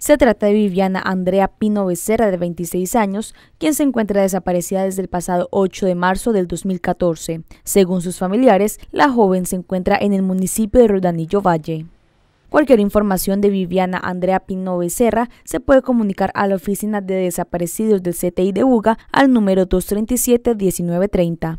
Se trata de Viviana Andrea Pino Becerra, de 26 años, quien se encuentra desaparecida desde el pasado 8 de marzo del 2014. Según sus familiares, la joven se encuentra en el municipio de Rodanillo Valle. Cualquier información de Viviana Andrea Pino Becerra se puede comunicar a la Oficina de Desaparecidos del CTI de UGA al número 237-1930.